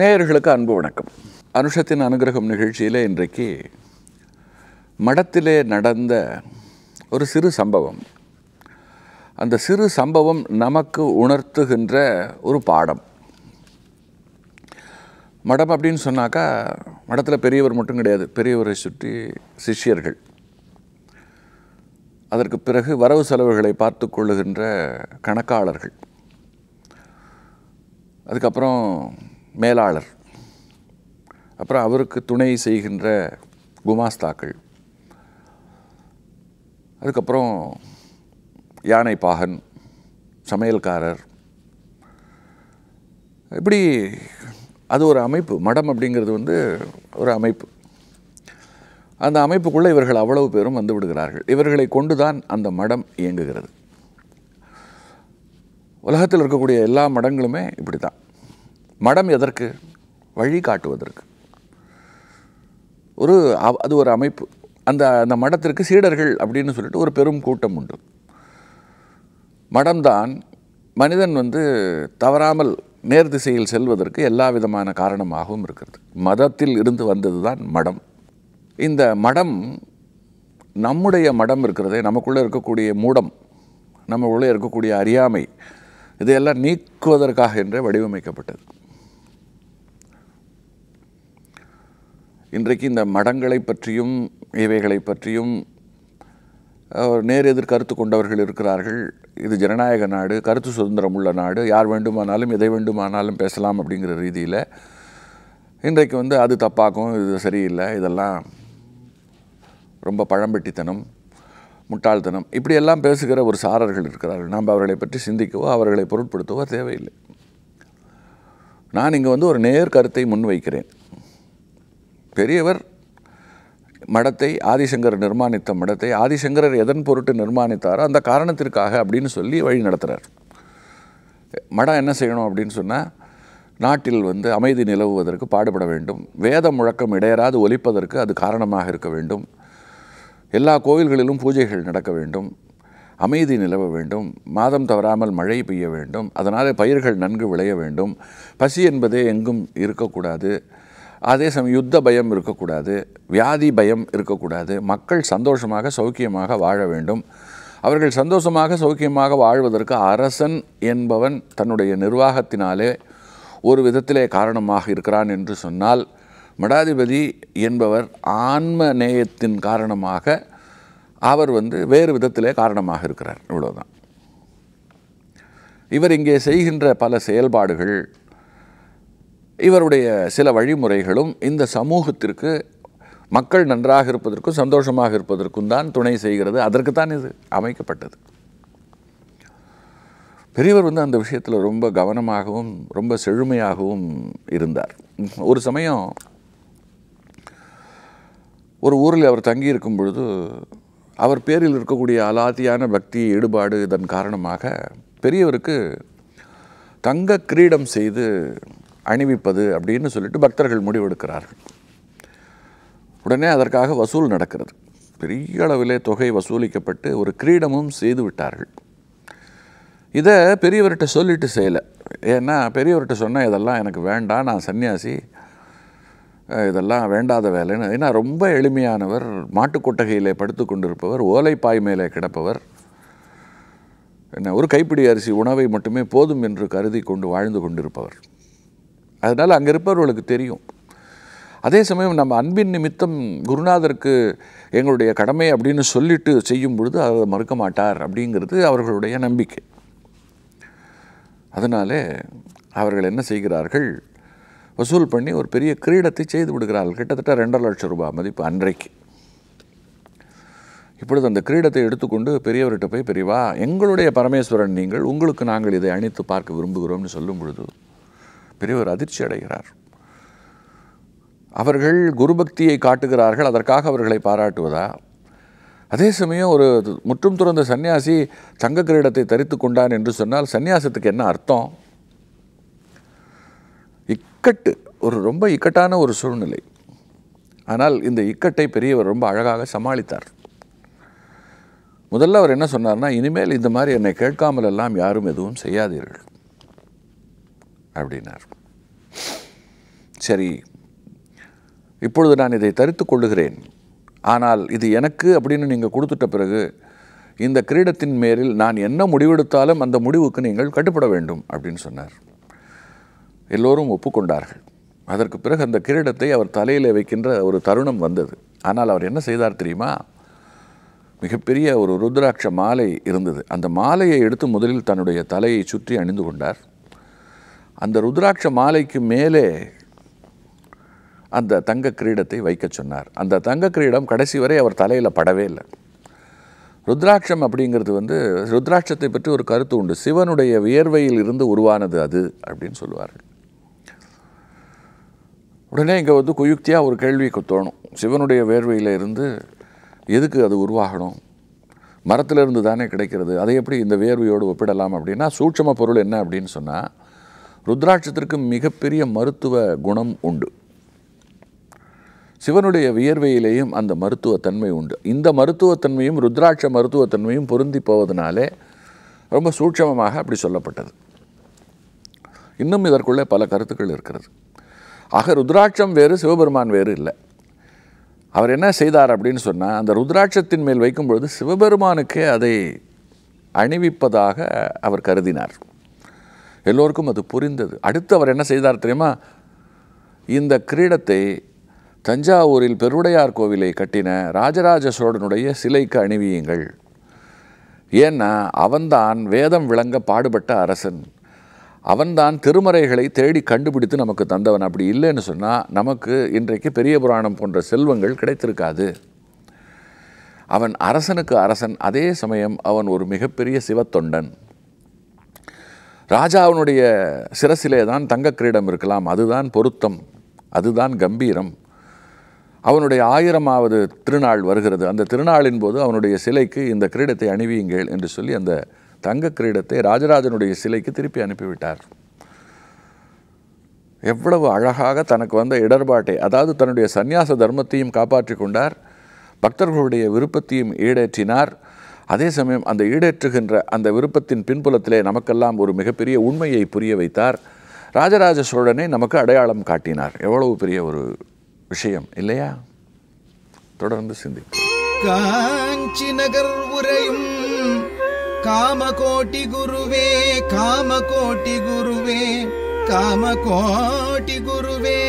நேயர்களுக்கு அன்பு வணக்கம் அனுஷத்தின் அனுகிரகம் நிகழ்ச்சியில் இன்றைக்கு மடத்திலே நடந்த ஒரு சிறு சம்பவம் அந்த சிறு சம்பவம் நமக்கு உணர்த்துகின்ற ஒரு பாடம் மடம் அப்படின்னு சொன்னாக்கா மடத்தில் பெரியவர் மட்டும் கிடையாது பெரியவரை சுற்றி சிஷ்யர்கள் அதற்கு பிறகு வரவு செலவுகளை பார்த்து கொள்ளுகின்ற கணக்காளர்கள் அதுக்கப்புறம் மேலாளர் அப்புறம் அவருக்கு துணை செய்கின்ற குமாஸ்தாக்கள் அதுக்கப்புறம் யானை பாகன் சமையல்காரர் இப்படி அது ஒரு அமைப்பு மடம் அப்படிங்கிறது வந்து ஒரு அமைப்பு அந்த அமைப்புக்குள்ளே இவர்கள் அவ்வளவு பேரும் வந்து விடுகிறார்கள் இவர்களை கொண்டு தான் அந்த மடம் இயங்குகிறது உலகத்தில் இருக்கக்கூடிய எல்லா மடங்களுமே இப்படி தான் மடம் எதற்கு வழி காட்டுவதற்கு ஒரு அது ஒரு அமைப்பு அந்த அந்த மடத்திற்கு சீடர்கள் அப்படின்னு சொல்லிட்டு ஒரு பெரும் கூட்டம் உண்டு மடம்தான் மனிதன் வந்து தவறாமல் நேர் திசையில் செல்வதற்கு எல்லா விதமான காரணமாகவும் இருக்கிறது மதத்தில் இருந்து வந்தது தான் மடம் இந்த மடம் நம்முடைய மடம் இருக்கிறதே நமக்குள்ளே இருக்கக்கூடிய மூடம் நம்ம உள்ளே இருக்கக்கூடிய அறியாமை இதையெல்லாம் நீக்குவதற்காக என்றே வடிவமைக்கப்பட்டது இன்றைக்கு இந்த மடங்களை பற்றியும் இவைகளை பற்றியும் நேர் எதிர் கருத்து கொண்டவர்கள் இருக்கிறார்கள் இது ஜனநாயக நாடு கருத்து சுதந்திரம் உள்ள நாடு யார் வேண்டுமானாலும் எதை வேண்டுமானாலும் பேசலாம் அப்படிங்கிற ரீதியில் இன்றைக்கு வந்து அது தப்பாக்கும் இது சரியில்லை இதெல்லாம் ரொம்ப பழம்பெட்டித்தனம் முட்டாள்தனம் இப்படியெல்லாம் பேசுகிற ஒரு சாரர்கள் இருக்கிறார்கள் நாம் அவர்களை பற்றி சிந்திக்கவோ அவர்களை பொருட்படுத்தவோ தேவையில்லை நான் இங்கே வந்து ஒரு நேர் கருத்தை முன்வைக்கிறேன் பெரியவர் மடத்தை ஆதிசங்கர் நிர்மாணித்த மடத்தை ஆதிசங்கரர் எதன் பொருட்டு நிர்மாணித்தாரோ அந்த காரணத்திற்காக அப்படின்னு சொல்லி வழி நடத்துகிறார் மடம் என்ன செய்யணும் அப்படின்னு சொன்னால் நாட்டில் வந்து அமைதி நிலவுவதற்கு பாடுபட வேண்டும் வேத முழக்கம் இடையராது ஒலிப்பதற்கு அது காரணமாக இருக்க வேண்டும் எல்லா கோவில்களிலும் பூஜைகள் நடக்க வேண்டும் அமைதி நிலவ வேண்டும் மாதம் தவறாமல் மழை பெய்ய வேண்டும் அதனால் பயிர்கள் நன்கு விளைய வேண்டும் பசி என்பதே எங்கும் இருக்கக்கூடாது அதே சமயம் யுத்த பயம் இருக்கக்கூடாது வியாதி பயம் இருக்கக்கூடாது மக்கள் சந்தோஷமாக சௌக்கியமாக வாழ வேண்டும் அவர்கள் சந்தோஷமாக சௌக்கியமாக வாழ்வதற்கு அரசன் என்பவன் தன்னுடைய நிர்வாகத்தினாலே ஒரு விதத்திலே காரணமாக இருக்கிறான் என்று சொன்னால் மடாதிபதி என்பவர் ஆன்ம நேயத்தின் காரணமாக அவர் வந்து வேறு விதத்திலே காரணமாக இருக்கிறார் இவ்வளோதான் இவர் இங்கே செய்கின்ற பல செயல்பாடுகள் இவருடைய சில வழிமுறைகளும் இந்த சமூகத்திற்கு மக்கள் நன்றாக இருப்பதற்கும் சந்தோஷமாக இருப்பதற்கும் தான் துணை செய்கிறது அதற்கு தான் இது அமைக்கப்பட்டது பெரியவர் வந்து அந்த விஷயத்தில் ரொம்ப கவனமாகவும் ரொம்ப செழுமையாகவும் இருந்தார் ஒரு சமயம் ஒரு ஊரில் அவர் தங்கியிருக்கும் பொழுது அவர் பேரில் இருக்கக்கூடிய அலாதியான பக்தி ஈடுபாடு இதன் காரணமாக பெரியவருக்கு தங்க கிரீடம் செய்து அணிவிப்பது அப்படின்னு சொல்லிட்டு பக்தர்கள் முடிவெடுக்கிறார்கள் உடனே அதற்காக வசூல் நடக்கிறது பெரிய அளவிலே தொகை வசூலிக்கப்பட்டு ஒரு கிரீடமும் செய்து விட்டார்கள் இதை பெரியவர்கிட்ட சொல்லிட்டு செய்யலை ஏன்னா பெரியவர்கிட்ட சொன்னால் இதெல்லாம் எனக்கு வேண்டாம் நான் சன்னியாசி இதெல்லாம் வேண்டாத வேலைன்னு ஏன்னா ரொம்ப எளிமையானவர் மாட்டுக்கொட்டகையிலே படுத்து கொண்டிருப்பவர் ஓலைப்பாய் மேலே கிடப்பவர் என்ன ஒரு கைப்பிடி அரிசி உணவை மட்டுமே போதும் என்று கருதி கொண்டு வாழ்ந்து கொண்டிருப்பவர் அதனால் அங்கே இருப்பவர்களுக்கு தெரியும் அதே சமயம் நம்ம அன்பின் நிமித்தம் குருநாதருக்கு எங்களுடைய கடமை அப்படின்னு சொல்லிட்டு செய்யும் பொழுது அவர் மறுக்க மாட்டார் அப்படிங்கிறது அவர்களுடைய நம்பிக்கை அதனாலே அவர்கள் என்ன செய்கிறார்கள் வசூல் பண்ணி ஒரு பெரிய கிரீடத்தை செய்து விடுகிறார்கள் கிட்டத்தட்ட ரெண்டரை லட்சம் ரூபாய் மதிப்பு அன்றைக்கு இப்பொழுது அந்த கிரீடத்தை எடுத்துக்கொண்டு பெரியவர்கிட்ட போய் பெரியவா எங்களுடைய பரமேஸ்வரன் நீங்கள் உங்களுக்கு நாங்கள் இதை அணித்து பார்க்க விரும்புகிறோம்னு சொல்லும் பொழுது பெரியவர் அதிர்ச்சி அடைகிறார் அவர்கள் குருபக்தியை காட்டுகிறார்கள் அதற்காக அவர்களை பாராட்டுவதா அதே சமயம் ஒரு முற்றும் துறந்த சன்னியாசி தங்க கிரீடத்தை தரித்து கொண்டான் என்று சொன்னால் சன்னியாசத்துக்கு என்ன அர்த்தம் இக்கட்டு ஒரு ரொம்ப இக்கட்டான ஒரு சூழ்நிலை ஆனால் இந்த இக்கட்டை பெரியவர் ரொம்ப அழகாக சமாளித்தார் முதல்ல அவர் என்ன சொன்னார்னா இனிமேல் இந்த மாதிரி என்னை கேட்காமல் எல்லாம் யாரும் எதுவும் செய்யாதீர்கள் அப்படின்னார் சரி இப்பொழுது நான் இதை தரித்து கொள்ளுகிறேன் ஆனால் இது எனக்கு அப்படின்னு நீங்கள் கொடுத்துட்ட பிறகு இந்த கிரீடத்தின் மேலில் நான் என்ன முடிவெடுத்தாலும் அந்த முடிவுக்கு நீங்கள் கட்டுப்பட வேண்டும் அப்படின்னு சொன்னார் எல்லோரும் ஒப்புக்கொண்டார்கள் அதற்கு பிறகு அந்த கிரீடத்தை அவர் தலையில் வைக்கின்ற ஒரு தருணம் வந்தது ஆனால் அவர் என்ன செய்தார் தெரியுமா மிகப்பெரிய ஒரு ருத்ராட்ச மாலை இருந்தது அந்த மாலையை எடுத்து முதலில் தன்னுடைய தலையை சுற்றி அணிந்து கொண்டார் அந்த ருத்ராட்ச மாலைக்கு மேலே அந்த தங்க கிரீடத்தை வைக்க சொன்னார் அந்த தங்க கிரீடம் கடைசி வரை அவர் தலையில் படவே இல்லை ருத்ராட்சம் அப்படிங்கிறது வந்து ருத்ராட்சத்தை பற்றி ஒரு கருத்து உண்டு சிவனுடைய வியர்வையில் இருந்து உருவானது அது அப்படின்னு சொல்லுவார்கள் உடனே இங்கே வந்து குயுக்தியாக ஒரு கேள்விக்கு தோணும் சிவனுடைய வேர்வையில் இருந்து எதுக்கு அது உருவாகணும் மரத்திலிருந்து தானே கிடைக்கிறது அதை எப்படி இந்த வேர்வையோடு ஒப்பிடலாம் அப்படின்னா சூட்சம பொருள் என்ன அப்படின்னு சொன்னால் ருத்ராட்சத்திற்கு மிகப்பெரிய மருத்துவ குணம் உண்டு சிவனுடைய வியர்வையிலேயும் அந்த மருத்துவத்தன்மை உண்டு இந்த மருத்துவத்தன்மையும் ருத்ராட்ச மருத்துவத்தன்மையும் பொருந்தி போவதனாலே ரொம்ப சூட்சமமாக அப்படி சொல்லப்பட்டது இன்னும் இதற்குள்ளே பல கருத்துக்கள் இருக்கிறது ஆக ருத்ராட்சம் வேறு சிவபெருமான் வேறு இல்லை அவர் என்ன செய்தார் அப்படின்னு சொன்னால் அந்த ருத்ராட்சத்தின் மேல் வைக்கும்பொழுது சிவபெருமானுக்கே அதை அணிவிப்பதாக அவர் கருதினார் எல்லோருக்கும் அது புரிந்தது அடுத்து அவர் என்ன செய்தார் தெரியுமா இந்த கிரீடத்தை தஞ்சாவூரில் பெருவுடையார் கோவிலை கட்டின ராஜராஜ சோழனுடைய சிலைக்கு அணிவியுங்கள் ஏன்னா அவன்தான் வேதம் விளங்க பாடுபட்ட அரசன் அவன்தான் திருமறைகளை தேடி கண்டுபிடித்து நமக்கு தந்தவன் அப்படி இல்லைன்னு சொன்னால் நமக்கு இன்றைக்கு பெரிய புராணம் போன்ற செல்வங்கள் கிடைத்திருக்காது அவன் அரசனுக்கு அரசன் அதே சமயம் அவன் ஒரு மிகப்பெரிய சிவத்தொண்டன் ராஜாவினுடைய சிரசிலே தான் தங்க கிரீடம் இருக்கலாம் அதுதான் பொருத்தம் அதுதான் கம்பீரம் அவனுடைய ஆயிரமாவது திருநாள் வருகிறது அந்த திருநாளின் போது அவனுடைய சிலைக்கு இந்த கிரீடத்தை அணிவியுங்கள் என்று சொல்லி அந்த தங்க கிரீடத்தை ராஜராஜனுடைய சிலைக்கு திருப்பி அனுப்பிவிட்டார் எவ்வளவு அழகாக தனக்கு வந்த இடர்பாட்டை அதாவது தன்னுடைய சந்நியாச தர்மத்தையும் காப்பாற்றி கொண்டார் பக்தர்களுடைய விருப்பத்தையும் ஈடேற்றினார் அதே சமயம் அந்த ஈடேற்றுகின்ற அந்த விருப்பத்தின் பின்புலத்திலே நமக்கெல்லாம் ஒரு மிகப்பெரிய உண்மையை புரிய வைத்தார் ராஜராஜ சோழனை நமக்கு அடையாளம் காட்டினார் எவ்வளவு பெரிய ஒரு விஷயம் இல்லையா தொடர்ந்து சிந்தி காஞ்சி நகர் உரையும் காமகோட்டி குருவே காமகோட்டி குருவே காமகோட்டி குருவே